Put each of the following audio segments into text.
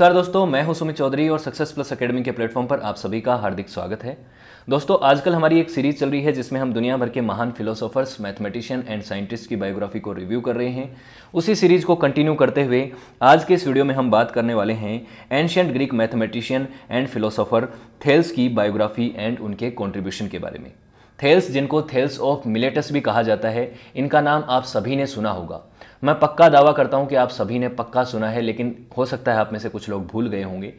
नमस्कार दोस्तों मैं हूं सुमित चौधरी और सक्सेस प्लस एकेडमी के प्लेटफॉर्म पर आप सभी का हार्दिक स्वागत है दोस्तों आजकल हमारी एक सीरीज चल रही है जिसमें हम दुनिया भर के महान फिलोसोफर्स मैथमेटिशियन एंड साइंटिस्ट की बायोग्राफी को रिव्यू कर रहे हैं उसी सीरीज को कंटिन्यू करते हुए आज के इस वीडियो में हम बात करने वाले हैं ancient Greek mathematician and philosopher Thales की बायोग्राफी एंड उनके कॉन्ट्रीब्यूशन के बारे में थेल्स जिनको थेल्स ऑफ मिलेटस भी कहा जाता है इनका नाम आप सभी ने सुना होगा मैं पक्का दावा करता हूँ कि आप सभी ने पक्का सुना है लेकिन हो सकता है आप में से कुछ लोग भूल गए होंगे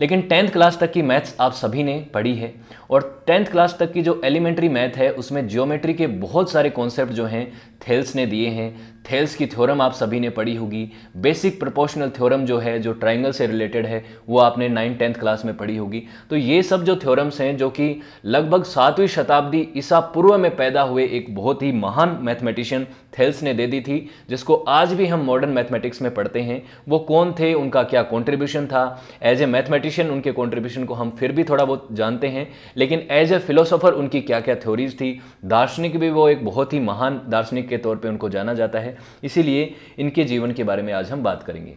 लेकिन टेंथ क्लास तक की मैथ्स आप सभी ने पढ़ी है और टेंथ क्लास तक की जो एलिमेंट्री मैथ है उसमें ज्योमेट्री के बहुत सारे कॉन्सेप्ट जो हैं थेल्स ने दिए हैं थेल्स की थ्योरम आप सभी ने पढ़ी होगी बेसिक प्रोपोर्शनल थ्योरम जो है जो ट्राइंगल से रिलेटेड है वो आपने नाइन्थ टेंथ क्लास में पढ़ी होगी तो ये सब जो थ्योरम्स हैं जो कि लगभग सातवीं शताब्दी ईसा पूर्व में पैदा हुए एक बहुत ही महान मैथमेटिशियन थेल्स ने दे दी थी जिसको आज भी हम मॉडर्न मैथमेटिक्स में पढ़ते हैं वो कौन थे उनका क्या कॉन्ट्रीब्यूशन था एज ए मैथमेटिशियन उनके कॉन्ट्रीब्यूशन को हम फिर भी थोड़ा बहुत जानते हैं लेकिन एज ए फिलोसोफर उनकी क्या क्या थ्योरीज थी दार्शनिक भी वो एक बहुत ही महान दार्शनिक के तौर पे उनको जाना जाता है इसीलिए इनके जीवन के बारे में आज हम बात करेंगे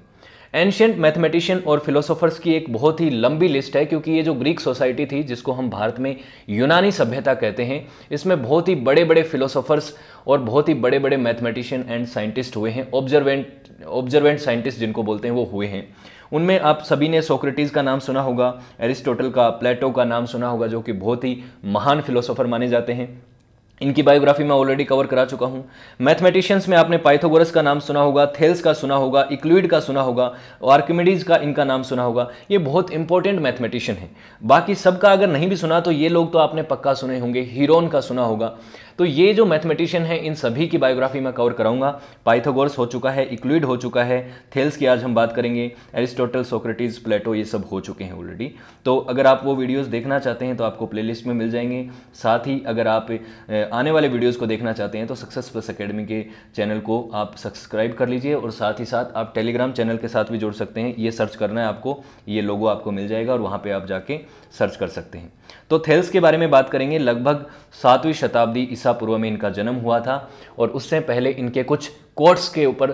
एंशियंट मैथमेटिशियन और फिलोसोफर्स की एक बहुत ही लंबी लिस्ट है क्योंकि ये जो ग्रीक सोसाइटी थी जिसको हम भारत में यूनानी सभ्यता कहते हैं इसमें बहुत ही बड़े बड़े फिलोसोफर्स और बहुत ही बड़े बड़े मैथमेटिशियन एंड साइंटिस्ट हुए हैं ऑब्जर्वेंट ऑब्जर्वेंट साइंटिस्ट जिनको बोलते हैं वो हुए हैं उनमें आप सभी ने सोक्रेटिस का नाम सुना होगा एरिस्टोटल का प्लेटो का नाम सुना होगा जो कि बहुत ही महान फिलोसोफर माने जाते हैं इनकी बायोग्राफी मैं ऑलरेडी कवर करा चुका हूँ मैथमेटिशियंस में आपने पाइथागोरस का नाम सुना होगा थेल्स का सुना होगा इक्लूड का सुना होगा आर्किमिडीज का इनका नाम सुना होगा ये बहुत इंपॉर्टेंट मैथमेटिशियन है बाकी सबका अगर नहीं भी सुना तो ये लोग तो आपने पक्का सुने होंगे हीरोन का सुना होगा तो ये जो मैथमेटिशियन है इन सभी की बायोग्राफी मैं कवर कराऊंगा पाइथागोरस हो चुका है इक्लूड हो चुका है थेल्स की आज हम बात करेंगे एरिस्टोटल सोक्रेटिस प्लेटो ये सब हो चुके हैं ऑलरेडी तो अगर आप वो वीडियोज़ देखना चाहते हैं तो आपको प्ले में मिल जाएंगे साथ ही अगर आप आने वाले वीडियोज़ को देखना चाहते हैं तो सक्सेस प्लस अकेडमी के चैनल को आप सब्सक्राइब कर लीजिए और साथ ही साथ आप टेलीग्राम चैनल के साथ भी जुड़ सकते हैं ये सर्च करना है आपको ये लोगो आपको मिल जाएगा और वहाँ पर आप जाके सर्च कर सकते हैं तो थेल्स के बारे में बात करेंगे लगभग सातवीं शताब्दी ईसा पूर्व में इनका जन्म हुआ था और उससे पहले इनके कुछ कोर्ट्स के ऊपर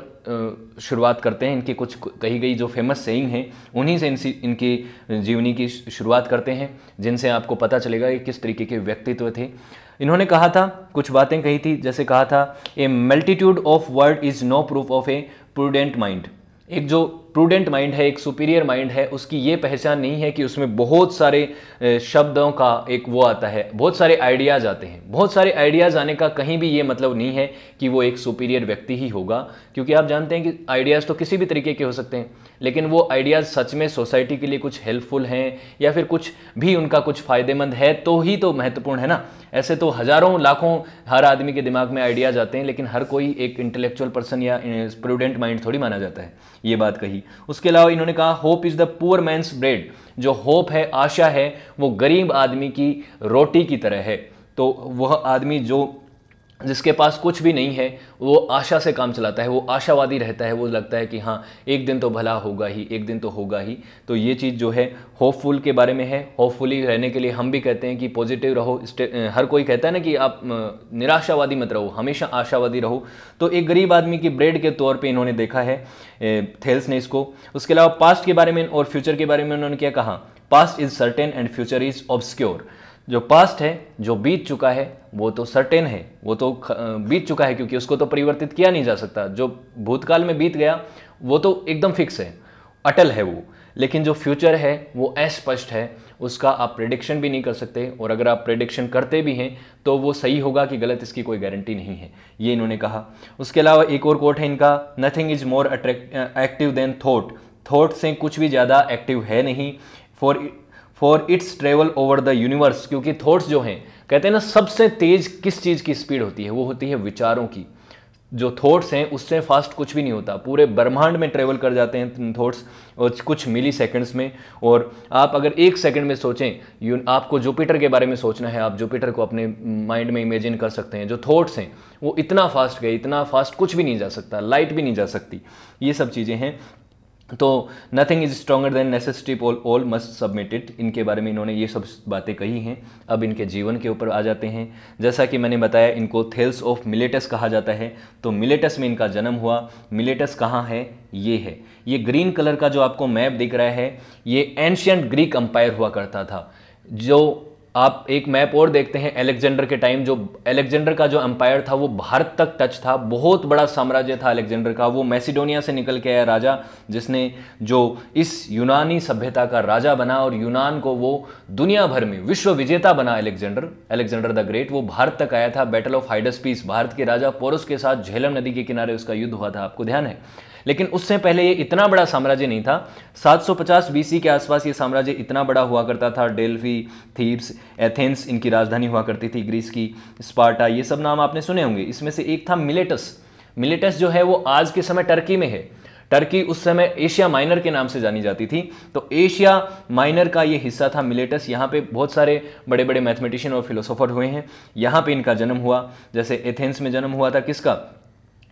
शुरुआत करते हैं इनकी कुछ कही गई जो फेमस सेइंग हैं उन्हीं से इनकी जीवनी की शुरुआत करते हैं जिनसे आपको पता चलेगा कि किस तरीके के व्यक्तित्व थे इन्होंने कहा था कुछ बातें कही थी जैसे कहा था a multitude of word is no proof of a prudent mind एक जो प्रूडेंट माइंड है एक सुपीरियर माइंड है उसकी ये पहचान नहीं है कि उसमें बहुत सारे शब्दों का एक वो आता है बहुत सारे आइडियाज़ आते हैं बहुत सारे आइडियाज़ आने का कहीं भी ये मतलब नहीं है कि वो एक सुपीरियर व्यक्ति ही होगा क्योंकि आप जानते हैं कि आइडियाज़ तो किसी भी तरीके के हो सकते हैं लेकिन वो आइडियाज़ सच में सोसाइटी के लिए कुछ हेल्पफुल हैं या फिर कुछ भी उनका कुछ फ़ायदेमंद है तो ही तो महत्वपूर्ण है ना ऐसे तो हज़ारों लाखों हर आदमी के दिमाग में आइडियाज़ आते हैं लेकिन हर कोई एक इंटेलेक्चुअल पर्सन या प्रूडेंट माइंड थोड़ी माना जाता है ये बात कही उसके अलावा इन्होंने कहा hope is the poor man's bread जो होप है आशा है वो गरीब आदमी की रोटी की तरह है तो वह आदमी जो जिसके पास कुछ भी नहीं है वो आशा से काम चलाता है वो आशावादी रहता है वो लगता है कि हाँ एक दिन तो भला होगा ही एक दिन तो होगा ही तो ये चीज़ जो है होपफुल के बारे में है होपफुली रहने के लिए हम भी कहते हैं कि पॉजिटिव रहो हर कोई कहता है ना कि आप निराशावादी मत रहो हमेशा आशावादी रहो तो एक गरीब आदमी की ब्रेड के तौर पर इन्होंने देखा है थेल्स ने इसको उसके अलावा पास्ट के बारे में और फ्यूचर के बारे में उन्होंने क्या कहा past is certain and future is obscure जो पास्ट है जो बीत चुका है वो तो सर्टेन है वो तो बीत चुका है क्योंकि उसको तो परिवर्तित किया नहीं जा सकता जो भूतकाल में बीत गया वो तो एकदम फिक्स है अटल है वो लेकिन जो फ्यूचर है वो अस्पष्ट है उसका आप प्रिडिक्शन भी नहीं कर सकते और अगर आप प्रिडिक्शन करते भी हैं तो वो सही होगा कि गलत इसकी कोई गारंटी नहीं है ये इन्होंने कहा उसके अलावा एक और कोट है इनका nothing is more attract active than thought thought से कुछ भी ज़्यादा एक्टिव है नहीं for for it's travel over the universe क्योंकि थॉट्स जो हैं कहते हैं ना सबसे तेज किस चीज़ की स्पीड होती है वो होती है विचारों की जो थॉट्स हैं उससे फास्ट कुछ भी नहीं होता पूरे ब्रह्मांड में ट्रेवल कर जाते हैं थॉट्स और कुछ मिली सेकेंड्स में और आप अगर एक सेकंड में सोचें यू आपको जुपिटर के बारे में सोचना है आप जुपिटर को अपने माइंड में इमेजिन कर सकते हैं जो थॉट्स हैं वो इतना फास्ट गए इतना फास्ट कुछ भी नहीं जा सकता लाइट भी नहीं जा सकती ये सब चीज़ें हैं तो nothing is stronger than necessity all all must submit it इनके बारे में इन्होंने ये सब बातें कही हैं अब इनके जीवन के ऊपर आ जाते हैं जैसा कि मैंने बताया इनको थेल्स ऑफ मिलेटस कहा जाता है तो मिलेटस में इनका जन्म हुआ मिलेटस कहाँ है ये है ये ग्रीन कलर का जो आपको मैप दिख रहा है ये एंशियंट ग्रीक अम्पायर हुआ करता था जो आप एक मैप और देखते हैं एलेक्जेंडर के टाइम जो एलेक्जेंडर का जो एम्पायर था वो भारत तक टच था बहुत बड़ा साम्राज्य था अलेक्जेंडर का वो मैसिडोनिया से निकल के आया राजा जिसने जो इस यूनानी सभ्यता का राजा बना और यूनान को वो दुनिया भर में विश्व विजेता बना अलेक्जेंडर अलेक्जेंडर द ग्रेट वो भारत तक आया था battle of Hydaspes Bharat के राजा पोरस के साथ झेलम नदी के किनारे उसका युद्ध हुआ था आपको ध्यान है लेकिन उससे पहले ये इतना बड़ा साम्राज्य नहीं था 750 बीसी के आसपास ये साम्राज्य इतना बड़ा हुआ करता था डेल्फी थीब्स एथेंस इनकी राजधानी हुआ करती थी ग्रीस की स्पार्टा ये सब नाम आपने सुने होंगे इसमें से एक था मिलेटस मिलेटस जो है वो आज के समय टर्की में है टर्की उस समय एशिया माइनर के नाम से जानी जाती थी तो एशिया माइनर का ये हिस्सा था मिलेटस यहाँ पे बहुत सारे बड़े बड़े मैथमेटिशियन और फिलोसोफर हुए हैं यहाँ पे इनका जन्म हुआ जैसे एथेंस में जन्म हुआ था किसका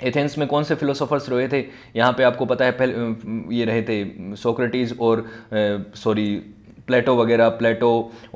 एथेंस में कौन से फिलोसोफर्स रहे थे यहाँ पे आपको पता है पहले ये रहे थे सोक्रेटिस और सॉरी प्लेटो वगैरह प्लेटो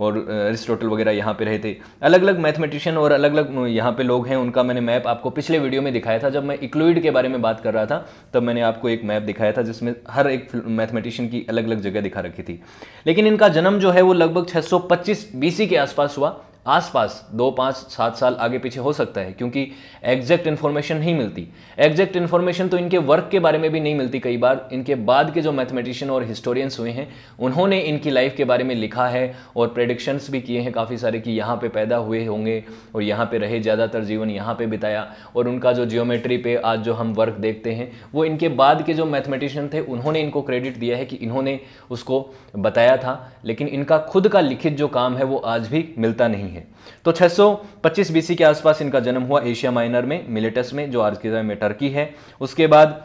और अरिस्टोटल वगैरह यहाँ पे रहे थे अलग अलग मैथमेटिशियन और अलग अलग यहाँ पे लोग हैं उनका मैंने मैप आपको पिछले वीडियो में दिखाया था जब मैं इक्लोइड के बारे में बात कर रहा था तब मैंने आपको एक मैप दिखाया था जिसमें हर एक मैथमेटिशियन की अलग अलग जगह दिखा रखी थी लेकिन इनका जन्म जो है वो लगभग छः सौ के आसपास हुआ आसपास दो पाँच सात साल आगे पीछे हो सकता है क्योंकि एग्जैक्ट इन्फॉर्मेशन नहीं मिलती एग्जैक्ट इन्फॉर्मेशन तो इनके वर्क के बारे में भी नहीं मिलती कई बार इनके बाद के जो मैथमेटिशियन और हिस्टोरियंस हुए हैं उन्होंने इनकी लाइफ के बारे में लिखा है और प्रेडिक्शंस भी किए हैं काफ़ी सारे कि यहाँ पर पैदा हुए होंगे और यहाँ पर रहे ज़्यादातर जीवन यहाँ पर बिताया और उनका जो जियोमेट्री पे आज जो हम वर्क देखते हैं वो इनके बाद के जो मैथमेटिशियन थे उन्होंने इनको क्रेडिट दिया है कि इन्होंने उसको बताया था लेकिन इनका खुद का लिखित जो काम है वो आज भी मिलता नहीं है है तो 625 बीसी के आसपास इनका जन्म हुआ एशिया माइनर में मिलेटस में जो आज के समय में टर्की है उसके बाद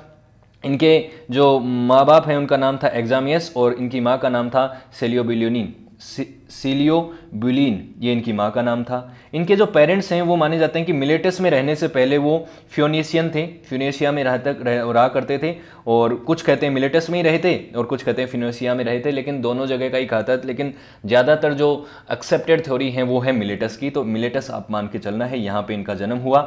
इनके जो माँ बाप हैं उनका नाम था एग्जामियस और इनकी माँ का नाम था सेलियोबिलियोनी सीलियो बुलिन ये इनकी माँ का नाम था इनके जो पेरेंट्स हैं वो माने जाते हैं कि मिलेटस में रहने से पहले वो फ्योनेशियन थे फ्यूनेशिया में रह तक रह, रहा करते थे और कुछ कहते हैं मिलेटस में ही रहे थे और कुछ कहते हैं फ्यूनेशिया में रहे थे लेकिन दोनों जगह का ही कहा था लेकिन ज़्यादातर जो एक्सेप्टेड थ्योरी है वो है मिलेटस की तो मिलेटस आप मान के चलना है यहाँ पर इनका जन्म हुआ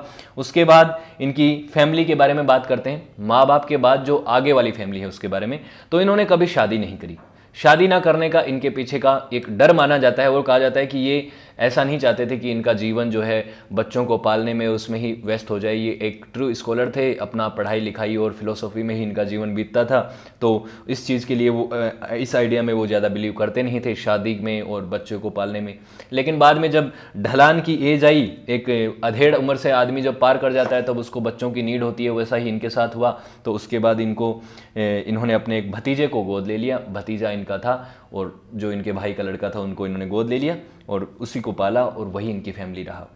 उसके बाद इनकी फैमिली के बारे में बात करते हैं माँ बाप के बाद जो आगे वाली फैमिली है उसके बारे में तो इन्होंने कभी शादी नहीं करी शादी ना करने का इनके पीछे का एक डर माना जाता है और कहा जाता है कि ये ऐसा नहीं चाहते थे कि इनका जीवन जो है बच्चों को पालने में उसमें ही व्यस्त हो जाए ये एक ट्रू स्कॉलर थे अपना पढ़ाई लिखाई और फिलोसॉफी में ही इनका जीवन बीतता था तो इस चीज़ के लिए वो इस आइडिया में वो ज़्यादा बिलीव करते नहीं थे शादी में और बच्चों को पालने में लेकिन बाद में जब ढलान की एज आई एक अधेड़ उम्र से आदमी जब पार कर जाता है तब तो उसको बच्चों की नीड होती है वैसा ही इनके साथ हुआ तो उसके बाद इनको इन्होंने अपने एक भतीजे को गोद ले लिया भतीजा इनका था और जो इनके भाई का लड़का था उनको इन्होंने गोद ले लिया और उसी को पाला और वही इनकी फैमिली रहा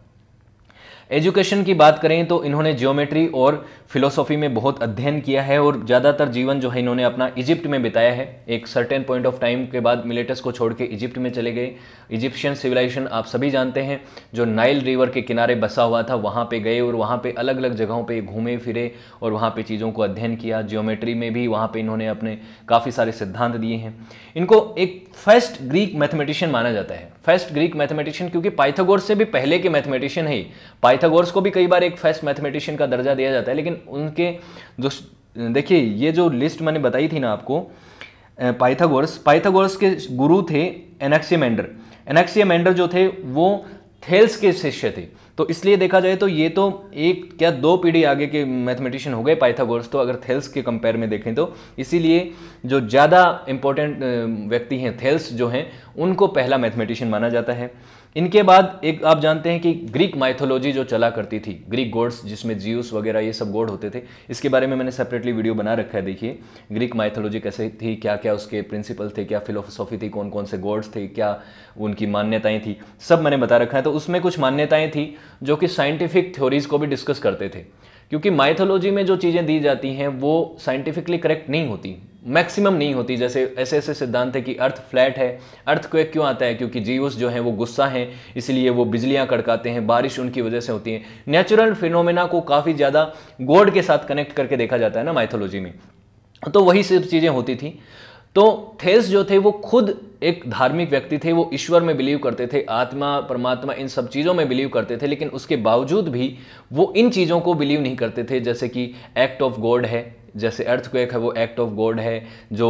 एजुकेशन की बात करें तो इन्होंने ज्योमेट्री और फिलोसॉफी में बहुत अध्ययन किया है और ज़्यादातर जीवन जो है इन्होंने अपना इजिप्ट में बिताया है एक सर्टेन पॉइंट ऑफ टाइम के बाद मिलेटस को छोड़ के इजिप्ट में चले गए इजिप्शियन सिविलाइजेशन आप सभी जानते हैं जो नाइल रिवर के किनारे बसा हुआ था वहाँ पे गए और वहाँ पे अलग अलग जगहों पे घूमे फिरे और वहाँ पे चीज़ों को अध्ययन किया जियोमेट्री में भी वहाँ पे इन्होंने अपने काफ़ी सारे सिद्धांत दिए हैं इनको एक फर्स्ट ग्रीक मैथमेटिशियन माना जाता है फर्स्ट ग्रीक मैथमेटिशियन क्योंकि पाइथागोरस से भी पहले के मैथमेटिशियन है पाइथागोरस को भी कई बार एक फर्स्ट मैथमेटिशियन का दर्जा दिया जाता है लेकिन उनके जो देखिए ये जो लिस्ट मैंने बताई थी ना आपको पाइथागोरस पाइथागोरस के गुरु थे एनेक्सीमेंडर एनक्सियमेंडर जो थे वो थेल्स के शिष्य थे तो इसलिए देखा जाए तो ये तो एक क्या दो पीढ़ी आगे के मैथमेटिशियन हो गए पाइथागोरस तो अगर थेल्स के कंपेयर में देखें तो इसीलिए जो ज़्यादा इंपॉर्टेंट व्यक्ति हैं थेल्स जो हैं उनको पहला मैथमेटिशियन माना जाता है इनके बाद एक आप जानते हैं कि ग्रीक माइथोलॉजी जो चला करती थी ग्रीक गोड्स जिसमें जियूस वगैरह ये सब गोड होते थे इसके बारे में मैंने सेपरेटली वीडियो बना रखा है देखिए ग्रीक माइथोलॉजी कैसे थी क्या क्या उसके प्रिंसिपल थे क्या फिलोसॉफी थी कौन कौन से गोड्स थे क्या उनकी मान्यताएं थी सब मैंने बता रखा है तो उसमें कुछ मान्यताएं थी जो कि साइंटिफिक थ्योरीज़ को भी डिस्कस करते थे क्योंकि माइथोलॉजी में जो चीज़ें दी जाती हैं वो साइंटिफिकली करेक्ट नहीं होती मैक्सिमम नहीं होती जैसे ऐसे ऐसे सिद्धांत है कि अर्थ फ्लैट है अर्थ क्वेक क्यों आता है क्योंकि जीवस जो है वो गुस्सा है इसलिए वो बिजलियां कड़काते हैं बारिश उनकी वजह से होती है नेचुरल फिनोमेना को काफ़ी ज़्यादा गोड के साथ कनेक्ट करके देखा जाता है ना माइथोलॉजी में तो वही सब चीज़ें होती थी तो थेस जो थे वो खुद एक धार्मिक व्यक्ति थे वो ईश्वर में बिलीव करते थे आत्मा परमात्मा इन सब चीज़ों में बिलीव करते थे लेकिन उसके बावजूद भी वो इन चीज़ों को बिलीव नहीं करते थे जैसे कि एक्ट ऑफ गॉड है जैसे अर्थक्वेक है वो एक्ट ऑफ गॉड है जो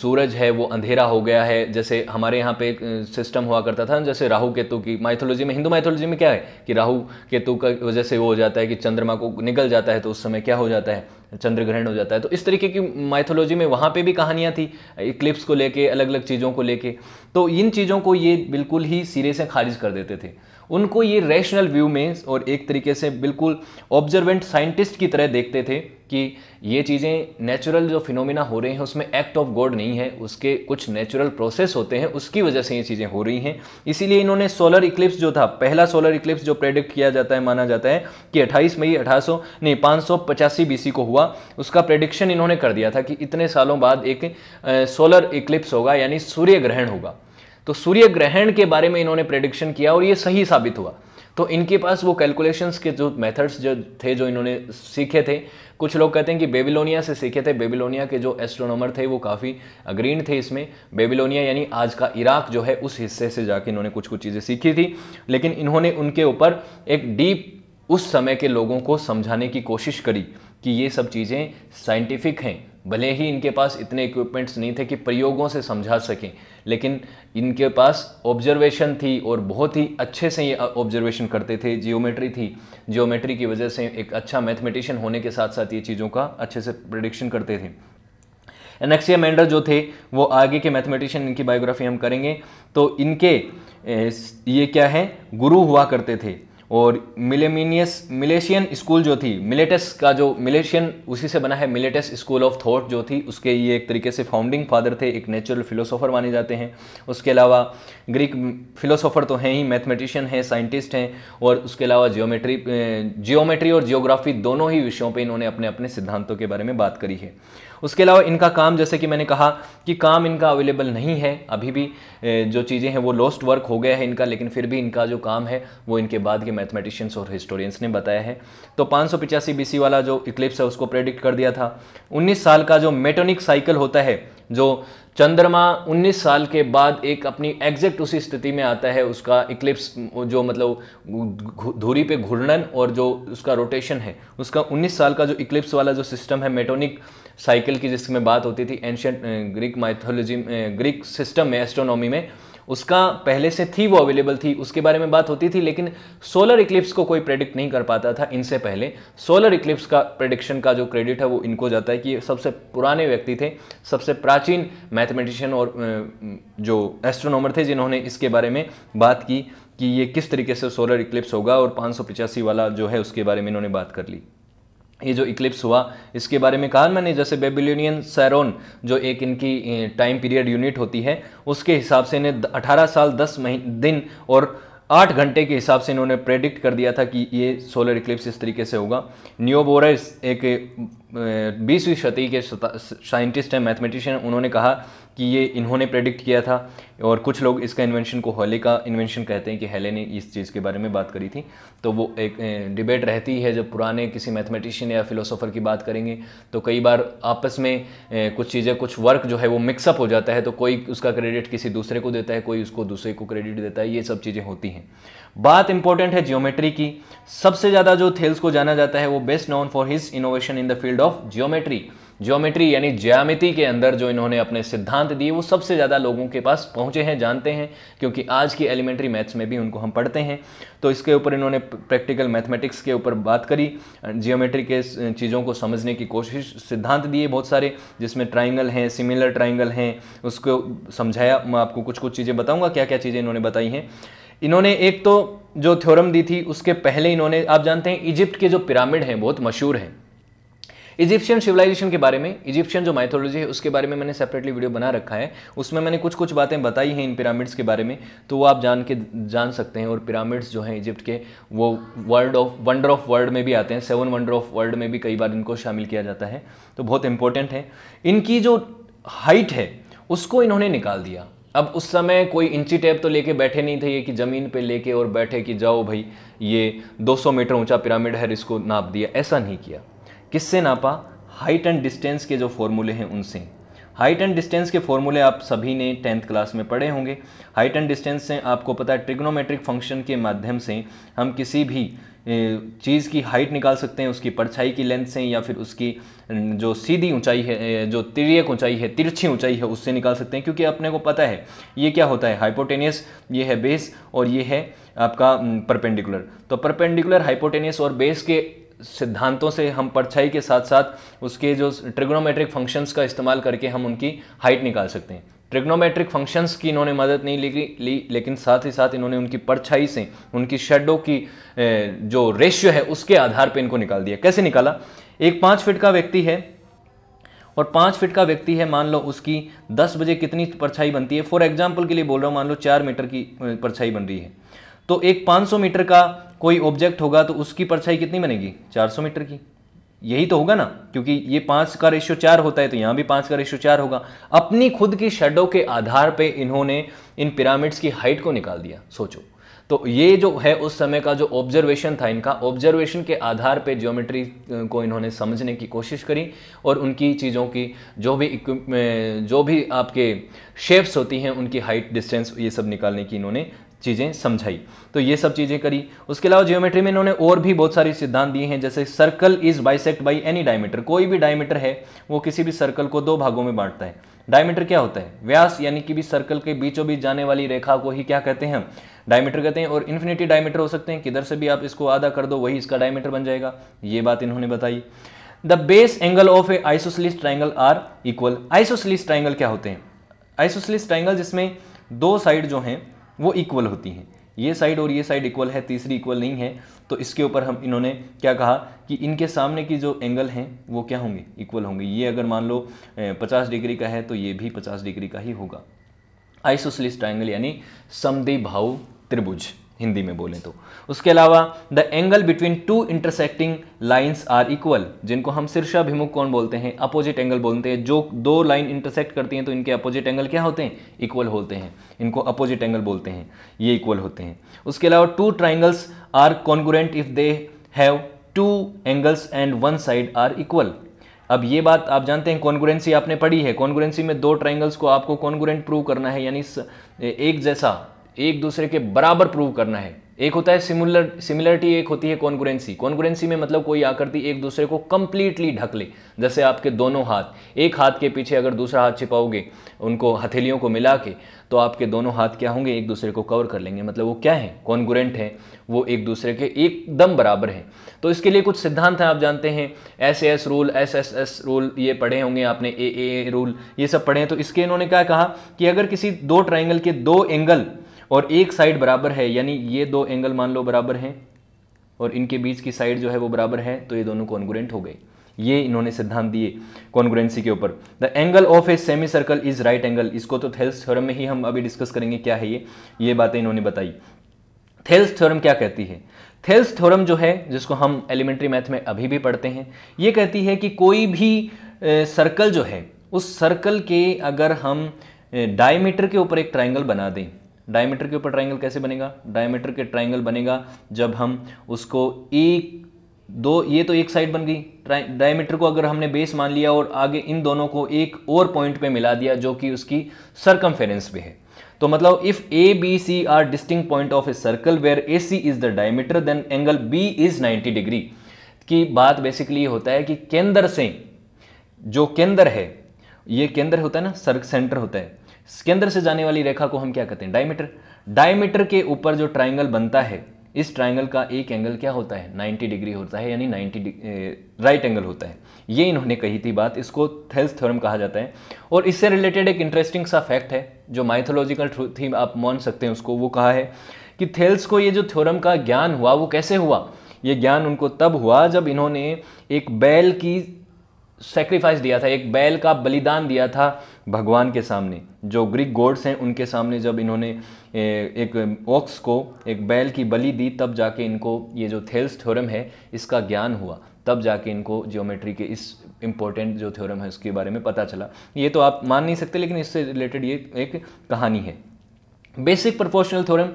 सूरज है वो अंधेरा हो गया है जैसे हमारे यहाँ पे सिस्टम हुआ करता था जैसे राहु केतु की माइथोलॉजी में हिंदू माइथोलॉजी में क्या है कि राहु केतु का वजह से वो हो जाता है कि चंद्रमा को निकल जाता है तो उस समय क्या हो जाता है चंद्र ग्रहण हो जाता है तो इस तरीके की माइथोलॉजी में वहाँ पे भी कहानियाँ थी इक्लिप्स को लेके अलग अलग चीज़ों को लेके तो इन चीज़ों को ये बिल्कुल ही सिरे से खारिज कर देते थे उनको ये रैशनल व्यू में और एक तरीके से बिल्कुल ऑब्जर्वेंट साइंटिस्ट की तरह देखते थे कि ये चीज़ें नेचुरल जो फिनोमिना हो रही हैं उसमें एक्ट ऑफ गॉड नहीं है उसके कुछ नेचुरल प्रोसेस होते हैं उसकी वजह से ये चीज़ें हो रही हैं इसीलिए इन्होंने सोलर इक्लिप्स जो था पहला सोलर इक्लिप्स जो प्रेडिक्ट किया जाता है माना जाता है कि 28 मई 1800 नहीं पाँच सौ बीसी को हुआ उसका प्रेडिक्शन इन्होंने कर दिया था कि इतने सालों बाद एक सोलर इक्लिप्स होगा यानी सूर्य ग्रहण होगा तो सूर्य ग्रहण के बारे में इन्होंने प्रेडिक्शन किया और ये सही साबित हुआ तो इनके पास वो कैलकुलेशंस के जो मेथड्स जो थे जो इन्होंने सीखे थे कुछ लोग कहते हैं कि बेबीलोनिया से सीखे थे बेबीलोनिया के जो एस्ट्रोनॉमर थे वो काफ़ी अग्रीन थे इसमें बेबीलोनिया यानी आज का इराक जो है उस हिस्से से जाके इन्होंने कुछ कुछ चीज़ें सीखी थी लेकिन इन्होंने उनके ऊपर एक डीप उस समय के लोगों को समझाने की कोशिश करी कि ये सब चीज़ें साइंटिफिक हैं भले ही इनके पास इतने इक्विपमेंट्स नहीं थे कि प्रयोगों से समझा सकें लेकिन इनके पास ऑब्जर्वेशन थी और बहुत ही अच्छे से ये ऑब्जर्वेशन करते थे जियोमेट्री थी जियोमेट्री की वजह से एक अच्छा मैथमेटिशियन होने के साथ साथ ये चीज़ों का अच्छे से प्रडिक्शन करते थे एनेक्सिया मेंडर जो थे वो आगे के मैथमेटिशियन इनकी बायोग्राफी हम करेंगे तो इनके ये क्या है गुरु हुआ करते थे और मिलेमिनियस मिलेशियन स्कूल जो थी मिलेटस का जो मिलेशियन उसी से बना है मिलेटस स्कूल ऑफ थॉट जो थी उसके ये एक तरीके से फाउंडिंग फादर थे एक नेचुरल फिलोसोफर माने जाते हैं उसके अलावा ग्रीक फिलोसोफर तो हैं ही मैथमेटिशियन हैं साइंटिस्ट हैं और उसके अलावा जियोमेट्री जियोमेट्री और जियोग्राफी दोनों ही विषयों पर इन्होंने अपने अपने सिद्धांतों के बारे में बात करी है उसके अलावा इनका काम जैसे कि मैंने कहा कि काम इनका अवेलेबल नहीं है अभी भी जो चीज़ें हैं वो लॉस्ट वर्क हो गया है इनका लेकिन फिर भी इनका जो काम है वो इनके बाद के मैथमेटिशियंस और हिस्टोरियंस ने बताया है तो पाँच सौ पिचासी बी वाला जो इक्लिप्स है उसको प्रेडिक्ट कर दिया था उन्नीस साल का जो मेटोनिक साइकिल होता है जो चंद्रमा 19 साल के बाद एक अपनी एग्जैक्ट उसी स्थिति में आता है उसका इक्लिप्स जो मतलब धूरी पे घूर्णन और जो उसका रोटेशन है उसका 19 साल का जो इक्लिप्स वाला जो सिस्टम है मेटोनिक साइकिल की जिसमें बात होती थी ancient Greek mythology Greek system में एस्ट्रोनॉमी में उसका पहले से थी वो अवेलेबल थी उसके बारे में बात होती थी लेकिन सोलर इक्लिप्स को कोई प्रेडिक्ट नहीं कर पाता था इनसे पहले सोलर इक्लिप्स का प्रेडिक्शन का जो क्रेडिट है वो इनको जाता है कि ये सबसे पुराने व्यक्ति थे सबसे प्राचीन मैथमेटिशियन और जो एस्ट्रोनॉमर थे जिन्होंने इसके बारे में बात की कि ये किस तरीके से सोलर इक्लिप्स होगा और पाँच वाला जो है उसके बारे में इन्होंने बात कर ली ये जो इक्लिप्स हुआ इसके बारे में कहा मैंने जैसे बेबिलोनियन सैरोन जो एक इनकी टाइम पीरियड यूनिट होती है उसके हिसाब से इन्हें 18 साल 10 महीने दिन और आठ घंटे के हिसाब से इन्होंने प्रेडिक्ट कर दिया था कि ये सोलर इक्लिप्स इस तरीके से होगा न्योबोरस एक बीसवीं सदी के साइंटिस्ट हैं मैथमेटिशियन उन्होंने कहा कि ये इन्होंने प्रेडिक्ट किया था और कुछ लोग इसका इन्वेंशन को हॉले का इन्वेंशन कहते हैं कि हेले ने इस चीज़ के बारे में बात करी थी तो वो एक डिबेट रहती है जब पुराने किसी मैथमेटिशियन या फिलोसोफर की बात करेंगे तो कई बार आपस में कुछ चीज़ें कुछ वर्क जो है वो मिक्सअप हो जाता है तो कोई उसका क्रेडिट किसी दूसरे को देता है कोई उसको दूसरे को क्रेडिट देता है ये सब चीज़ें होती हैं बात इंपॉर्टेंट है जियोमेट्री की सबसे ज़्यादा जो थेल्स को जाना जाता है वो best known for his innovation in the field of geometry geometry यानी ज्यामिति के अंदर जो इन्होंने अपने सिद्धांत दिए वो सबसे ज़्यादा लोगों के पास पहुँचे हैं जानते हैं क्योंकि आज की एलिमेंट्री मैथ्स में भी उनको हम पढ़ते हैं तो इसके ऊपर इन्होंने प्रैक्टिकल मैथमेटिक्स के ऊपर बात करी जियोमेट्री के चीज़ों को समझने की कोशिश सिद्धांत दिए बहुत सारे जिसमें ट्राइंगल हैं सिमिलर ट्राइंगल हैं उसको समझाया मैं आपको कुछ कुछ चीज़ें बताऊँगा क्या क्या चीज़ें इन्होंने बताई हैं इन्होंने एक तो जो थ्योरम दी थी उसके पहले इन्होंने आप जानते हैं इजिप्ट के जो पिरामिड हैं बहुत मशहूर हैं इजिप्शियन सिविलाइजेशन के बारे में इजिप्शियन जो माइथोलॉजी है उसके बारे में मैंने सेपरेटली वीडियो बना रखा है उसमें मैंने कुछ कुछ बातें बताई हैं इन पिरामिड्स के बारे में तो वो आप जान के जान सकते हैं और पिरामिड्स जो हैं इजिप्ट के वो world of wonder of world में भी आते हैं सेवन वंडर ऑफ वर्ल्ड में भी कई बार इनको शामिल किया जाता है तो बहुत इंपॉर्टेंट है इनकी जो हाइट है उसको इन्होंने निकाल दिया अब उस समय कोई इंची टेप तो लेके बैठे नहीं थे ये कि ज़मीन पे लेके और बैठे कि जाओ भाई ये 200 मीटर ऊंचा पिरामिड है इसको नाप दिया ऐसा नहीं किया किससे नापा हाइट एंड डिस्टेंस के जो फॉर्मूले हैं उनसे हाइट एंड डिस्टेंस के फॉर्मूले आप सभी ने टेंथ क्लास में पढ़े होंगे हाइट एंड डिस्टेंस से आपको पता है ट्रिग्नोमेट्रिक फंक्शन के माध्यम से हम किसी भी चीज़ की हाइट निकाल सकते हैं उसकी परछाई की लेंथ से या फिर उसकी जो सीधी ऊंचाई है जो तिरक ऊंचाई है तिरछी ऊंचाई है उससे निकाल सकते हैं क्योंकि अपने को पता है ये क्या होता है हाइपोटेनियस ये है बेस और ये है आपका परपेंडिकुलर तो परपेंडिकुलर हाइपोटेनियस और बेस के सिद्धांतों से हम परछाई के साथ साथ उसके जो ट्रिग्नोमेट्रिक फंक्शंस का इस्तेमाल करके हम उनकी हाइट निकाल सकते हैं ट्रिग्नोमेट्रिक फंक्शंस की इन्होंने मदद नहीं ली, ली लेकिन साथ ही साथ इन्होंने उनकी परछाई से उनकी शेडो की जो रेशियो है उसके आधार पर इनको निकाल दिया कैसे निकाला एक पाँच फिट का व्यक्ति है और पाँच फिट का व्यक्ति है मान लो उसकी दस बजे कितनी परछाई बनती है फॉर एग्जाम्पल के लिए बोल रहा हूँ मान लो चार मीटर की परछाई बन रही है तो एक 500 मीटर का कोई ऑब्जेक्ट होगा तो उसकी परछाई कितनी बनेगी 400 मीटर की यही तो होगा ना क्योंकि ये पाँच का रेशियो चार होता है तो यहाँ भी पाँच का रेशियो चार होगा अपनी खुद की शेडो के आधार पे इन्होंने इन पिरामिड्स की हाइट को निकाल दिया सोचो तो ये जो है उस समय का जो ऑब्जर्वेशन था इनका ऑब्जर्वेशन के आधार पे ज्योमेट्री को इन्होंने समझने की कोशिश करी और उनकी चीज़ों की जो भी जो भी आपके शेप्स होती हैं उनकी हाइट डिस्टेंस ये सब निकालने की इन्होंने चीज़ें समझाई तो ये सब चीज़ें करी उसके अलावा जियोमेट्री में इन्होंने और भी बहुत सारे सिद्धांत दिए हैं जैसे circle is bisect by any diameter कोई भी डायमीटर है वो किसी भी सर्कल को दो भागों में बांटता है डायमीटर क्या होता है व्यास यानी कि भी सर्कल के बीचों बीच जाने वाली रेखा को ही क्या कहते हैं हम डायमीटर कहते हैं और इन्फिनिटी डायमीटर हो सकते हैं किधर से भी आप इसको आधा कर दो वही इसका डायमीटर बन जाएगा ये बात इन्होंने बताई the base angle of a isosceles triangle are equal isosceles triangle क्या होते हैं आइसोसलिस ट्राइंगल जिसमें दो साइड जो हैं वो इक्वल होती हैं ये साइड और ये साइड इक्वल है तीसरी इक्वल नहीं है तो इसके ऊपर हम इन्होंने क्या कहा कि इनके सामने की जो एंगल हैं वो क्या होंगे इक्वल होंगे ये अगर मान लो 50 डिग्री का है तो ये भी 50 डिग्री का ही होगा आइसोसलिस ट्राइंगल यानी भाव त्रिभुज हिंदी में बोलें तो उसके अलावा the angle between two intersecting lines are equal जिनको हम शीर्षाभिमुख कौन बोलते हैं अपोजिट एंगल बोलते हैं जो दो लाइन इंटरसेक्ट करती हैं तो इनके अपोजिट एंगल क्या होते हैं इक्वल होते हैं इनको अपोजिट एंगल बोलते हैं ये इक्वल होते हैं उसके अलावा two triangles are congruent if they have two angles and one side are equal अब ये बात आप जानते हैं कॉन्गुरेंसी आपने पढ़ी है कॉन्गुरेंसी में दो ट्राइंगल्स को आपको कॉन्गुरेंट प्रूव करना है यानी एक जैसा एक दूसरे के बराबर प्रूव करना है एक होता है सिमुलर सिमिलरिटी एक होती है कॉन्कुरेंसी कॉन्कुरेंसी में मतलब कोई आकृति एक दूसरे को कंप्लीटली ढक ले जैसे आपके दोनों हाथ एक हाथ के पीछे अगर दूसरा हाथ छिपाओगे उनको हथेलियों को मिला के तो आपके दोनों हाथ क्या होंगे एक दूसरे को कवर कर लेंगे मतलब वो क्या है कॉन्कुरेंट हैं वो एक दूसरे के एकदम बराबर हैं तो इसके लिए कुछ सिद्धांत हैं आप जानते हैं S S rule S S S rule ये पढ़े होंगे आपने ए ए रूल ये सब पढ़े हैं तो इसके इन्होंने क्या कहा कि अगर किसी दो ट्राइंगल के दो एंगल और एक साइड बराबर है यानी ये दो एंगल मान लो बराबर हैं और इनके बीच की साइड जो है वो बराबर है तो ये दोनों कॉन्ग्रेंट हो गए ये इन्होंने सिद्धांत दिए कॉन्गोरेंसी के ऊपर the angle of a semi circle is right angle इसको तो थेल्स थ्योरम में ही हम अभी डिस्कस करेंगे क्या है ये ये बातें इन्होंने बताई थेल्स थ्योरम क्या कहती है थेल्स थ्योरम जो है जिसको हम एलिमेंट्री मैथ में अभी भी पढ़ते हैं ये कहती है कि कोई भी सर्कल जो है उस सर्कल के अगर हम डायमीटर के ऊपर एक ट्राइंगल बना दें डायमीटर के ऊपर ट्राइंगल कैसे बनेगा डायमीटर के ट्राइंगल बनेगा जब हम उसको एक दो ये तो एक साइड बन गई डायमीटर को अगर हमने बेस मान लिया और आगे इन दोनों को एक और पॉइंट पे मिला दिया जो कि उसकी सरकमफेरेंस पे है तो मतलब if A B C are distinct point of a circle where A C is the diameter then angle B is 90 degree की बात बेसिकली ये होता है कि केंद्र से जो केंद्र है ये केंद्र होता है ना सर्क सेंटर होता है केंद्र से जाने वाली रेखा को हम क्या कहते हैं डायमीटर डायमीटर के ऊपर जो ट्राइंगल बनता है इस ट्राइंगल का एक एंगल क्या होता है 90 डिग्री होता है यानी 90 राइट एंगल होता है ये इन्होंने कही थी बात इसको थेल्स थ्योरम कहा जाता है और इससे रिलेटेड एक इंटरेस्टिंग सा फैक्ट है जो माइथोलॉजिकल ट्रूथ आप मान सकते हैं उसको वो कहा है कि थेल्स को ये जो थ्योरम का ज्ञान हुआ वो कैसे हुआ ये ज्ञान उनको तब हुआ जब इन्होंने एक बैल की सेक्रीफाइस दिया था एक बैल का बलिदान दिया था भगवान के सामने जो ग्रीक गॉड्स हैं उनके सामने जब इन्होंने एक ऑक्स को एक बैल की बलि दी तब जाके इनको ये जो थेल्स थ्योरम है इसका ज्ञान हुआ तब जाके इनको जियोमेट्री के इस इम्पोर्टेंट जो थ्योरम है उसके बारे में पता चला ये तो आप मान नहीं सकते लेकिन इससे रिलेटेड ये एक कहानी है बेसिक प्रोपोर्शनल थ्योरम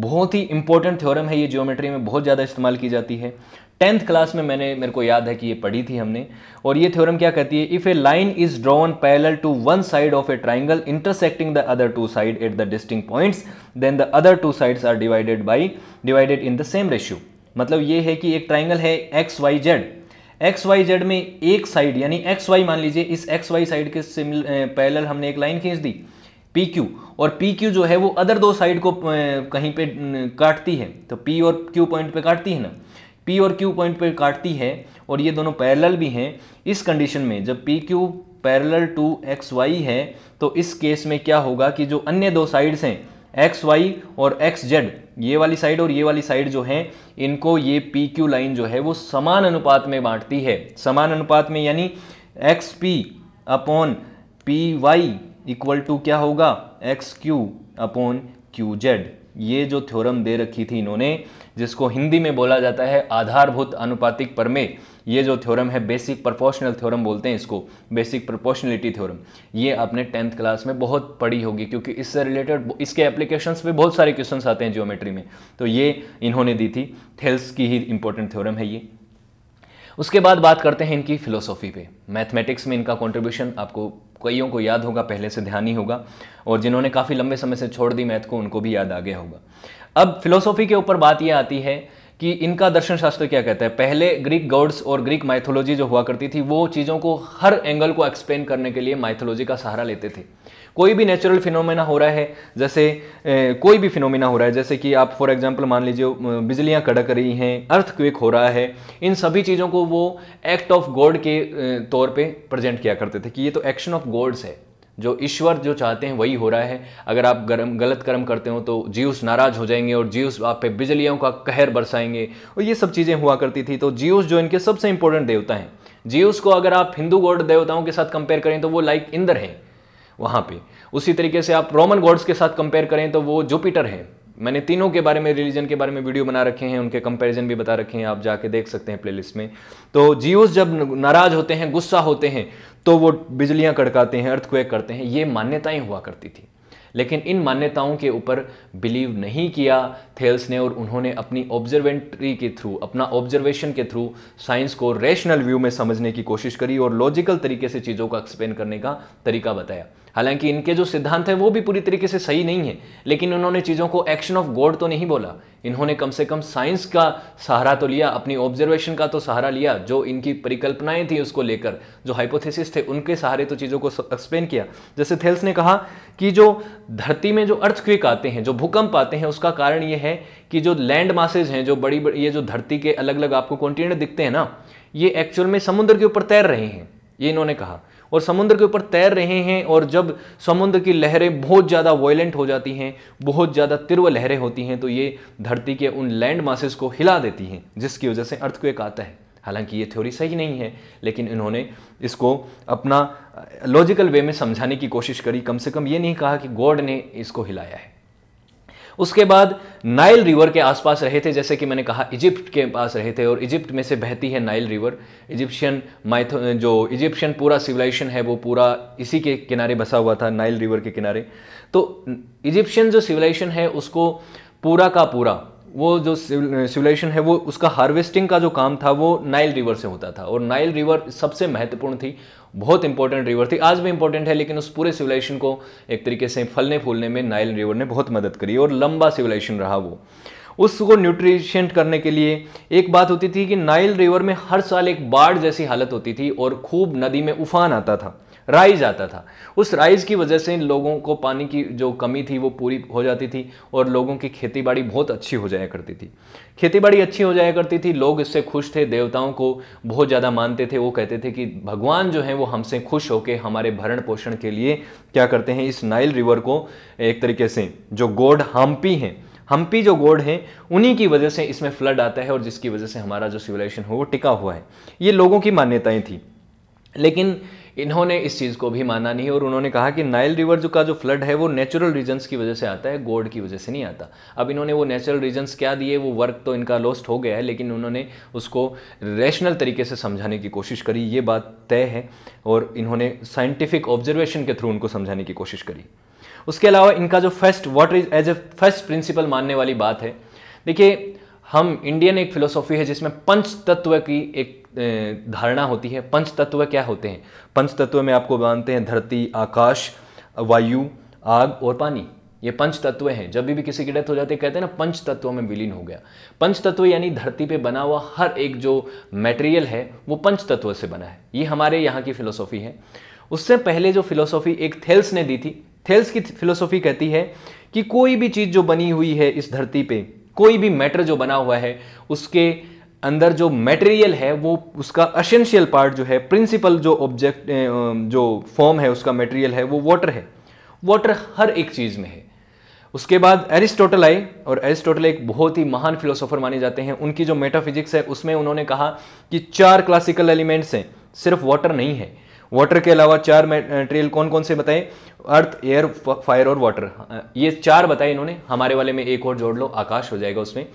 बहुत ही इंपॉर्टेंट थ्योरम है ये ज्योमेट्री में बहुत ज़्यादा इस्तेमाल की जाती है टेंथ क्लास में मैंने मेरे को याद है कि ये पढ़ी थी हमने और ये थ्योरम क्या कहती है if a line is drawn parallel to one side of a triangle intersecting the other two side at the distinct points then the other two sides are divided by divided in the same ratio मतलब ये है कि एक triangle है X Y Z X Y Z में एक side यानी X Y मान लीजिए इस एक्स वाई साइड के पैरेलल हमने एक लाइन खींच दी पी क्यू और पी क्यू जो है वो अदर दो साइड को कहीं पे काटती है तो पी और क्यू पॉइंट पे काटती है ना पी और क्यू पॉइंट पर काटती है और ये दोनों पैरेलल भी हैं इस कंडीशन में जब P Q parallel to X Y है तो इस केस में क्या होगा कि जो अन्य दो साइड्स हैं एक्स वाई और एक्स जेड ये वाली साइड और ये वाली साइड जो है इनको ये पी क्यू लाइन जो है वो समान अनुपात में बांटती है समान अनुपात में यानी X P upon P Y equal to क्या होगा X Q upon Q Z ये जो थ्योरम दे रखी थी इन्होंने जिसको हिंदी में बोला जाता है आधारभूत अनुपातिक परमे ये जो थ्योरम है बेसिक प्रोपोर्शनल थ्योरम बोलते हैं इसको बेसिक प्रोपोर्शनलिटी थ्योरम ये आपने टेंथ क्लास में बहुत पढ़ी होगी क्योंकि इससे रिलेटेड इसके एप्लीकेशंस पे बहुत सारे क्वेश्चन आते हैं जियोमेट्री में तो ये इन्होंने दी थी थेल्स की ही इंपॉर्टेंट थ्योरम है ये उसके बाद बात करते हैं इनकी फिलोसॉफी पे मैथमेटिक्स में इनका कॉन्ट्रीब्यूशन आपको कईयों को याद होगा पहले से ध्यान ही होगा और जिन्होंने काफ़ी लंबे समय से छोड़ दी मैथ को उनको भी याद आ गया होगा अब फिलोसॉफी के ऊपर बात यह आती है कि इनका दर्शन शास्त्र क्या कहता है पहले ग्रीक गॉड्स और ग्रीक माइथोलॉजी जो हुआ करती थी वो चीज़ों को हर एंगल को एक्सप्लेन करने के लिए माइथोलॉजी का सहारा लेते थे कोई भी नेचुरल फिनोमेना हो रहा है जैसे ए, कोई भी फिनोमेना हो रहा है जैसे कि आप फॉर एग्जांपल मान लीजिए बिजलियां कड़क रही हैं अर्थ क्विक हो रहा है इन सभी चीज़ों को वो एक्ट ऑफ गॉड के तौर पर प्रेजेंट किया करते थे कि ये तो एक्शन ऑफ गॉड्स है जो ईश्वर जो चाहते हैं वही हो रहा है अगर आप गर्म गलत कर्म करते हो तो जीवस नाराज हो जाएंगे और जीवस आप पे बिजलियों का कहर बरसाएंगे और ये सब चीज़ें हुआ करती थी तो जीवस जो इनके सबसे इंपॉर्टेंट देवता हैं जीवस को अगर आप हिंदू गॉड देवताओं के साथ कंपेयर करें तो वो लाइक इंद्र हैं वहाँ पे उसी तरीके से आप रोमन गॉड्स के साथ कंपेयर करें तो वो जुपिटर है मैंने तीनों के बारे में रिलीजन के बारे में वीडियो बना रखे हैं उनके कंपैरिजन भी बता रखे हैं आप जाके देख सकते हैं प्लेलिस्ट में तो जीवस जब नाराज होते हैं गुस्सा होते हैं तो वो बिजलियां कड़काते हैं अर्थक्वेक करते हैं ये मान्यताएं हुआ करती थी लेकिन इन मान्यताओं के ऊपर बिलीव नहीं किया थेल्स ने और उन्होंने अपनी ऑब्जर्वेंट्री के थ्रू अपना ऑब्जर्वेशन के थ्रू साइंस को रेशनल व्यू में समझने की कोशिश करी और लॉजिकल तरीके से चीज़ों का एक्सप्लेन करने का तरीका बताया हालांकि इनके जो सिद्धांत हैं वो भी पूरी तरीके से सही नहीं है लेकिन उन्होंने चीज़ों को एक्शन ऑफ गॉड तो नहीं बोला इन्होंने कम से कम साइंस का सहारा तो लिया अपनी ऑब्जर्वेशन का तो सहारा लिया जो इनकी परिकल्पनाएं थी उसको लेकर जो हाइपोथेसिस थे उनके सहारे तो चीज़ों को एक्सप्लेन किया जैसे थेल्स ने कहा कि जो धरती में जो अर्थक्विक आते हैं जो भूकंप आते हैं उसका कारण ये है कि जो लैंड मासेज हैं जो बड़ी बड़ी ये जो धरती के अलग अलग आपको कॉन्टिनेंट दिखते हैं ना ये एक्चुअल में समुद्र के ऊपर तैर रहे हैं ये इन्होंने कहा और समुद्र के ऊपर तैर रहे हैं और जब समुद्र की लहरें बहुत ज़्यादा वॉयलेंट हो जाती हैं बहुत ज़्यादा तीव्र लहरें होती हैं तो ये धरती के उन लैंड मासेस को हिला देती हैं जिसकी वजह से अर्थक्वेक आता है हालांकि ये थ्योरी सही नहीं है लेकिन इन्होंने इसको अपना लॉजिकल वे में समझाने की कोशिश करी कम से कम ये नहीं कहा कि गॉड ने इसको हिलाया है उसके बाद नाइल रिवर के आसपास रहे थे जैसे कि मैंने कहा इजिप्ट के पास रहे थे और इजिप्ट में से बहती है नाइल रिवर इजिप्शियन माइथो जो इजिप्शियन पूरा सिविलाइजेशन है वो पूरा इसी के किनारे बसा हुआ था नाइल रिवर के किनारे तो इजिप्शियन जो सिविलाइजेशन है उसको पूरा का पूरा वो जो सिविलाइजेशन है वो उसका हार्वेस्टिंग का जो काम था वो नाइल रिवर से होता था और नाइल रिवर सबसे महत्वपूर्ण थी बहुत इंपॉर्टेंट रिवर थी आज भी इंपॉर्टेंट है लेकिन उस पूरे सिविलाइजेशन को एक तरीके से फलने फूलने में नाइल रिवर ने बहुत मदद करी और लंबा सिविलाइजेशन रहा वो उसको न्यूट्रिशेंट करने के लिए एक बात होती थी कि नाइल रिवर में हर साल एक बाढ़ जैसी हालत होती थी और खूब नदी में उफान आता था राइज आता था उस राइज की वजह से इन लोगों को पानी की जो कमी थी वो पूरी हो जाती थी और लोगों की खेती बाड़ी बहुत अच्छी हो जाया करती थी खेती बाड़ी अच्छी हो जाया करती थी लोग इससे खुश थे देवताओं को बहुत ज़्यादा मानते थे वो कहते थे कि भगवान जो है वो हमसे खुश होकर हमारे भरण पोषण के लिए क्या करते हैं इस नाइल रिवर को एक तरीके से जो गोड हम्पी हैं हम्पी जो गोड हैं उन्हीं की वजह से इसमें फ्लड आता है और जिसकी वजह से हमारा जो सिविलाइजेशन हो वो टिका हुआ है ये लोगों की मान्यताएं थी लेकिन इन्होंने इस चीज़ को भी माना नहीं और उन्होंने कहा कि नाइल रिवर जो का जो फ्लड है वो नेचुरल रीजन्स की वजह से आता है गोड की वजह से नहीं आता अब इन्होंने वो नेचुरल रीजन्स क्या दिए वो वर्क तो इनका लॉस्ट हो गया है लेकिन उन्होंने उसको रेशनल तरीके से समझाने की कोशिश करी ये बात तय है और इन्होंने साइंटिफिक ऑब्जर्वेशन के थ्रू उनको समझाने की कोशिश करी उसके अलावा इनका जो first water is as a first principle मानने वाली बात है देखिए हम इंडियन एक फिलोसॉफी है जिसमें पंच तत्व की एक धारणा होती है पंच तत्व क्या होते हैं पंच तत्व में आपको मानते हैं धरती आकाश वायु आग और पानी ये पंच तत्व हैं जब भी, भी किसी की डेथ हो जाती है कहते हैं ना पंच तत्व में विलीन हो गया पंच तत्व यानी धरती पे बना हुआ हर एक जो मटेरियल है वो पंच तत्व से बना है ये हमारे यहाँ की फिलोसॉफी है उससे पहले जो फिलोसॉफी एक थेल्स ने दी थी थेल्स की फिलोसॉफी कहती है कि कोई भी चीज़ जो बनी हुई है इस धरती पे कोई भी मैटर जो बना हुआ है उसके अंदर जो मटेरियल है वो उसका असेंशियल पार्ट जो है प्रिंसिपल जो ऑब्जेक्ट जो फॉर्म है उसका मटेरियल है वो वाटर है वाटर हर एक चीज़ में है उसके बाद एरिस्टोटल आए और एरिस्टोटल एक बहुत ही महान फिलोसोफर माने जाते हैं उनकी जो मेटाफिजिक्स है उसमें उन्होंने कहा कि चार क्लासिकल एलिमेंट्स हैं सिर्फ वाटर नहीं है वाटर के अलावा चार मटेरियल कौन कौन से बताएं अर्थ एयर फायर और वाटर ये चार बताए इन्होंने हमारे वाले में एक और जोड़ लो आकाश हो जाएगा उसमें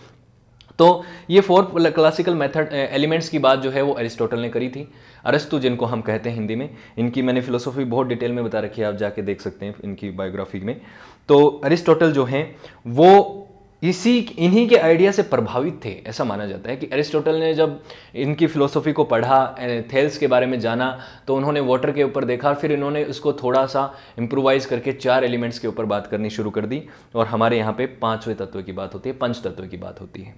तो ये फोर क्लासिकल मेथड एलिमेंट्स की बात जो है वो एरिस्टोटल ने करी थी अरस्तु जिनको हम कहते हैं हिंदी में इनकी मैंने फिलोसॉफी बहुत डिटेल में बता रखी है आप जाके देख सकते हैं इनकी बायोग्राफी में तो अरिस्टोटल जो हैं वो इसी इन्हीं के आइडिया से प्रभावित थे ऐसा माना जाता है कि एरिस्टोटल ने जब इनकी फिलोसफी को पढ़ा थेल्स के बारे में जाना तो उन्होंने वाटर के ऊपर देखा फिर इन्होंने उसको थोड़ा सा इम्प्रोवाइज करके चार एलिमेंट्स के ऊपर बात करनी शुरू कर दी और हमारे यहाँ पे पांचवें तत्व की बात होती है पंच तत्व की बात होती है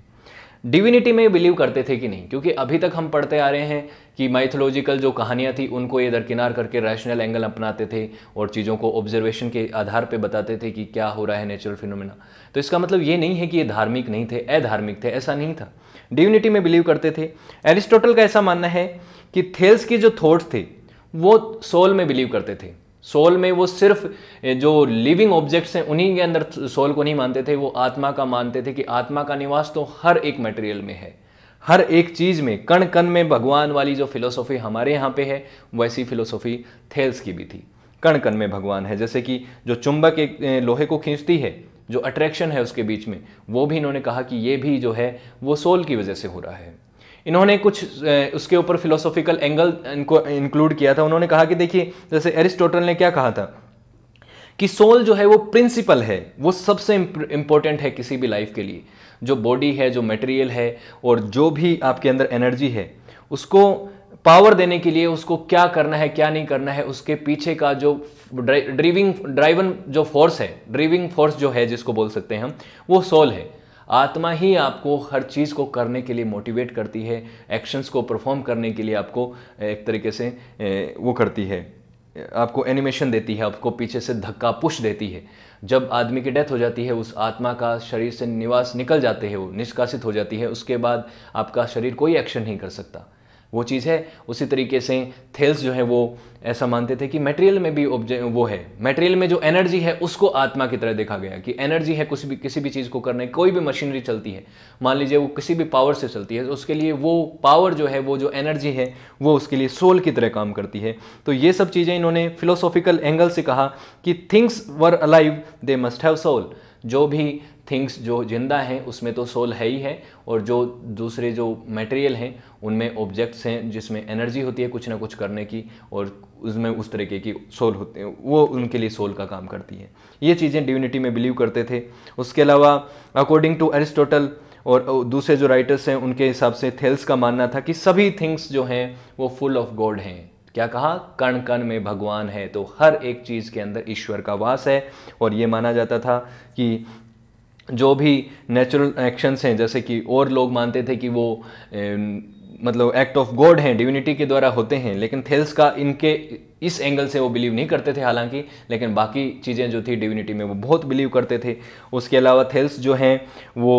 डिविनिटी में बिलीव करते थे कि नहीं क्योंकि अभी तक हम पढ़ते आ रहे हैं कि माइथोलॉजिकल जो कहानियाँ थी उनको ये दरकिनार करके रैशनल एंगल अपनाते थे और चीज़ों को ऑब्जर्वेशन के आधार पे बताते थे कि क्या हो रहा है नेचुरल फिनोमिना तो इसका मतलब ये नहीं है कि ये धार्मिक नहीं थे अधार्मिक थे ऐसा नहीं था डिविनिटी में बिलीव करते थे एरिस्टोटल का ऐसा मानना है कि थेल्स की जो थॉट्स थे वो सोल में बिलीव करते थे सोल में वो सिर्फ जो लिविंग ऑब्जेक्ट्स हैं उन्हीं के अंदर सोल को नहीं मानते थे वो आत्मा का मानते थे कि आत्मा का निवास तो हर एक मटेरियल में है हर एक चीज़ में कण कण में भगवान वाली जो फिलोसॉफी हमारे यहाँ पे है वैसी फिलोसॉफी थेल्स की भी थी कण कण में भगवान है जैसे कि जो चुंबक एक लोहे को खींचती है जो अट्रैक्शन है उसके बीच में वो भी इन्होंने कहा कि ये भी जो है वो सोल की वजह से हो रहा है इन्होंने कुछ उसके ऊपर फिलोसॉफिकल एंगल इनको इंक्लूड किया था उन्होंने कहा कि देखिए जैसे एरिस्टोटल ने क्या कहा था कि सोल जो है वो प्रिंसिपल है वो सबसे इम्पोर्टेंट है किसी भी लाइफ के लिए जो बॉडी है जो मटेरियल है और जो भी आपके अंदर एनर्जी है उसको पावर देने के लिए उसको क्या करना है क्या नहीं करना है उसके पीछे का जो ड्राइविंग ड्राइवन जो फोर्स है ड्राइविंग फोर्स जो है जिसको बोल सकते हैं हम वो सोल है आत्मा ही आपको हर चीज़ को करने के लिए मोटिवेट करती है एक्शंस को परफॉर्म करने के लिए आपको एक तरीके से वो करती है आपको एनिमेशन देती है आपको पीछे से धक्का पुश देती है जब आदमी की डेथ हो जाती है उस आत्मा का शरीर से निवास निकल जाते हैं वो निष्कासित हो जाती है उसके बाद आपका शरीर कोई एक्शन नहीं कर सकता वो चीज़ है उसी तरीके से थेल्स जो है वो ऐसा मानते थे कि मटेरियल में भी ऑब्जे वो है मटेरियल में जो एनर्जी है उसको आत्मा की तरह देखा गया कि एनर्जी है कुछ भी किसी भी चीज़ को करने कोई भी मशीनरी चलती है मान लीजिए वो किसी भी पावर से चलती है तो उसके लिए वो पावर जो है वो जो एनर्जी है वो उसके लिए सोल की तरह काम करती है तो ये सब चीज़ें इन्होंने फिलोसॉफिकल एंगल से कहा कि things were alive they must have soul जो भी थिंग्स जो जिंदा हैं उसमें तो सोल है ही है और जो दूसरे जो मटेरियल हैं उनमें ऑब्जेक्ट्स हैं जिसमें एनर्जी होती है कुछ ना कुछ करने की और उसमें उस तरीके की सोल होते हैं वो उनके लिए सोल का काम करती है ये चीज़ें डिविनिटी में बिलीव करते थे उसके अलावा अकॉर्डिंग टू एरिस्टोटल और दूसरे जो राइटर्स हैं उनके हिसाब से थेल्स का मानना था कि सभी थिंग्स जो हैं वो फुल ऑफ गॉड हैं क्या कहा कण कण में भगवान है तो हर एक चीज़ के अंदर ईश्वर का वास है और ये माना जाता था कि जो भी नेचुरल एक्शंस हैं जैसे कि और लोग मानते थे कि वो मतलब एक्ट ऑफ गॉड हैं डिविनिटी के द्वारा होते हैं लेकिन थेल्स का इनके इस एंगल से वो बिलीव नहीं करते थे हालांकि लेकिन बाकी चीज़ें जो थी डिविनिटी में वो बहुत बिलीव करते थे उसके अलावा थेल्स जो हैं वो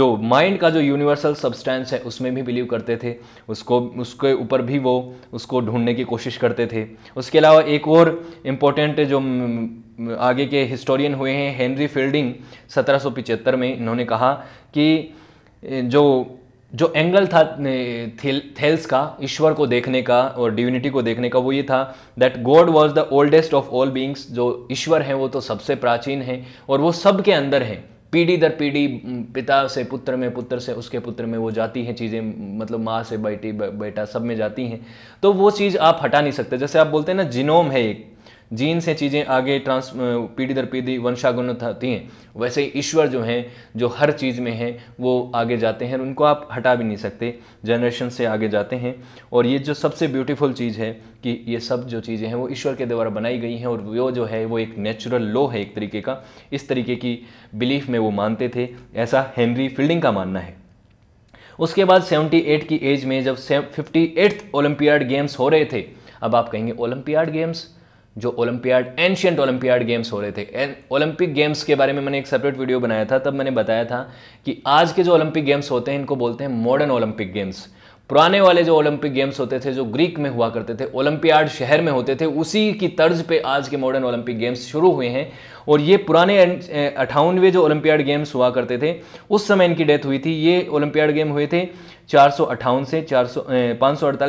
जो माइंड का जो यूनिवर्सल सब्सटेंस है उसमें भी बिलीव करते थे उसको उसके ऊपर भी वो उसको ढूंढने की कोशिश करते थे उसके अलावा एक और इम्पोर्टेंट जो आगे के हिस्टोरियन हुए हैं हेनरी फील्डिंग सत्रह में इन्होंने कहा कि जो जो एंगल था थेल्स का ईश्वर को देखने का और डिविनिटी को देखने का वो ये था that God was the oldest of all beings जो ईश्वर हैं वो तो सबसे प्राचीन हैं और वो सब के अंदर हैं पीढ़ी दर पीढ़ी पिता से पुत्र में पुत्र से उसके पुत्र में वो जाती हैं चीज़ें मतलब माँ से बेटी बेटा सब में जाती हैं तो वो चीज़ आप हटा नहीं सकते जैसे आप बोलते हैं ना जिनोम है एक जीन से चीज़ें आगे ट्रांस पीढ़ी दर पीढ़ी वंशागुणत आती हैं वैसे ईश्वर जो हैं जो हर चीज़ में हैं वो आगे जाते हैं उनको आप हटा भी नहीं सकते जनरेशन से आगे जाते हैं और ये जो सबसे ब्यूटीफुल चीज़ है कि ये सब जो चीज़ें हैं वो ईश्वर के द्वारा बनाई गई हैं और वो जो है वो एक नेचुरल लॉ है एक तरीके का इस तरीके की बिलीफ में वो मानते थे ऐसा हेनरी फील्डिंग का मानना है उसके बाद 78 की एज में जब फिफ्टी एट्थ ओलंपियाड गेम्स हो रहे थे अब आप कहेंगे ओलंपियाड गेम्स जो ओलंपियाड एंशियंट ओलंपियाड गेम्स हो रहे थे एंड ओलंपिक गेम्स के बारे में मैंने एक सेपरेट वीडियो बनाया था तब मैंने बताया था कि आज के जो ओलंपिक गेम्स होते हैं इनको बोलते हैं मॉडर्न ओलंपिक गेम्स पुराने वाले जो ओलंपिक गेम्स होते थे जो ग्रीक में हुआ करते थे ओलंपियाड शहर में होते थे उसी की तर्ज पे आज के मॉडर्न ओलंपिक गेम्स शुरू हुए हैं और ये पुराने अठावनवे जो ओलंपियाड गेम्स हुआ करते थे उस समय इनकी डेथ हुई थी ये ओलंपियाड गेम हुए थे चार से चार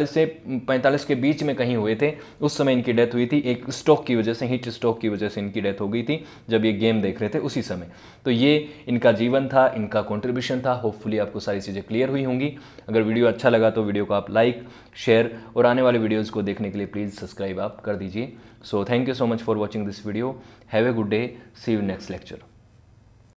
से पैंतालीस के बीच में कहीं हुए थे उस समय इनकी डेथ हुई थी एक स्टॉक की वजह से हीट स्टॉक की वजह से इनकी डेथ हो गई थी जब ये गेम देख रहे थे उसी समय तो ये इनका जीवन था इनका कॉन्ट्रीब्यूशन था होपफुली आपको सारी चीज़ें क्लियर हुई होंगी अगर वीडियो अच्छा लगा तो वीडियो को आप लाइक शेयर और आने वाले वीडियोज़ को देखने के लिए प्लीज़ सब्सक्राइब आप कर दीजिए so thank you so much for watching this video Have a good day. See you next lecture.